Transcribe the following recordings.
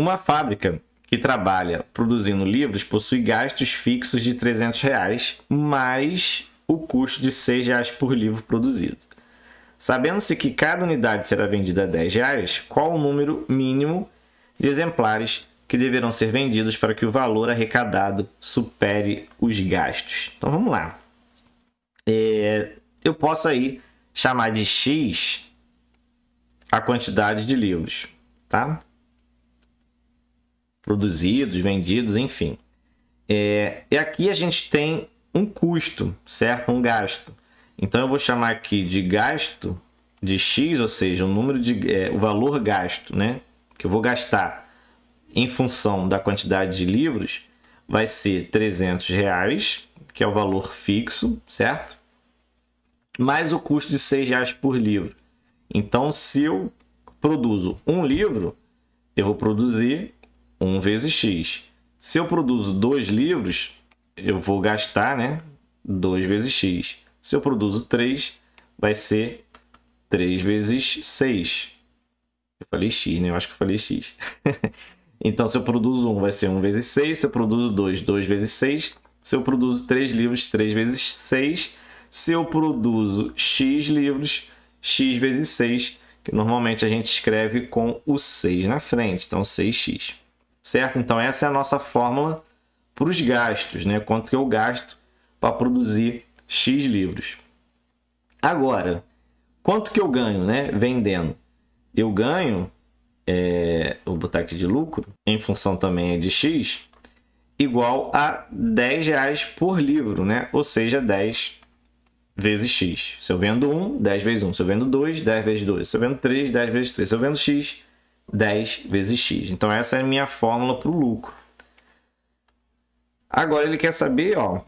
Uma fábrica que trabalha produzindo livros possui gastos fixos de 300 reais, mais o custo de 6 reais por livro produzido. Sabendo-se que cada unidade será vendida a 10 reais, qual o número mínimo de exemplares que deverão ser vendidos para que o valor arrecadado supere os gastos? Então vamos lá. É, eu posso aí chamar de X a quantidade de livros, tá? produzidos, vendidos, enfim. É, e aqui a gente tem um custo, certo? Um gasto. Então eu vou chamar aqui de gasto de x, ou seja, o número de é, o valor gasto, né? Que eu vou gastar em função da quantidade de livros vai ser 300 reais, que é o valor fixo, certo? Mais o custo de 6 reais por livro. Então, se eu produzo um livro, eu vou produzir 1 vezes x. Se eu produzo dois livros, eu vou gastar né, 2 vezes x. Se eu produzo 3, vai ser 3 vezes 6. Eu falei x, né? Eu acho que eu falei x. então, se eu produzo 1, vai ser 1 vezes 6. Se eu produzo 2, 2 vezes 6. Se eu produzo 3 livros, 3 vezes 6. Se eu produzo x livros, x vezes 6, que normalmente a gente escreve com o 6 na frente. Então, 6x certo? Então essa é a nossa fórmula para os gastos, né? Quanto que eu gasto para produzir X livros. Agora, quanto que eu ganho, né? Vendendo. Eu ganho, é, vou botar aqui de lucro, em função também de X, igual a 10 reais por livro, né? Ou seja, 10 vezes X. Se eu vendo 1, 10 vezes 1. Se eu vendo 2, 10 vezes 2. Se eu vendo 3, 10 vezes 3. Se eu vendo X, 10 vezes x. Então, essa é a minha fórmula para o lucro. Agora, ele quer saber ó,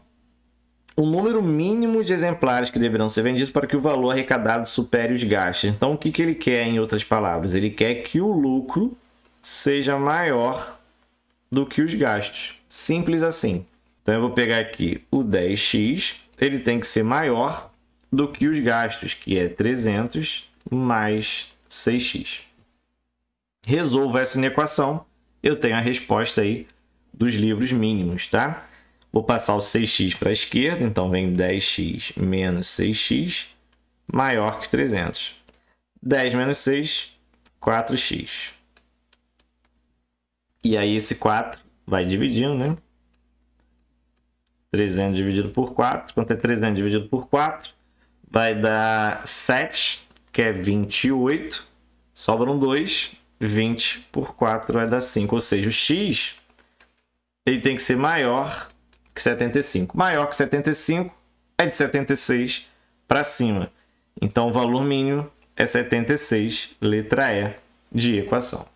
o número mínimo de exemplares que deverão ser vendidos para que o valor arrecadado supere os gastos. Então, o que, que ele quer, em outras palavras? Ele quer que o lucro seja maior do que os gastos. Simples assim. Então, eu vou pegar aqui o 10x, ele tem que ser maior do que os gastos, que é 300 mais 6x resolvo essa inequação, eu tenho a resposta aí dos livros mínimos, tá? Vou passar o 6x para a esquerda, então vem 10x menos 6x maior que 300. 10 menos 6, 4x. E aí esse 4 vai dividindo, né? 300 dividido por 4, quanto é 300 dividido por 4? Vai dar 7, que é 28, sobram 2, 20 por 4 vai dar 5. Ou seja, o x ele tem que ser maior que 75. Maior que 75 é de 76 para cima. Então, o valor mínimo é 76, letra E de equação.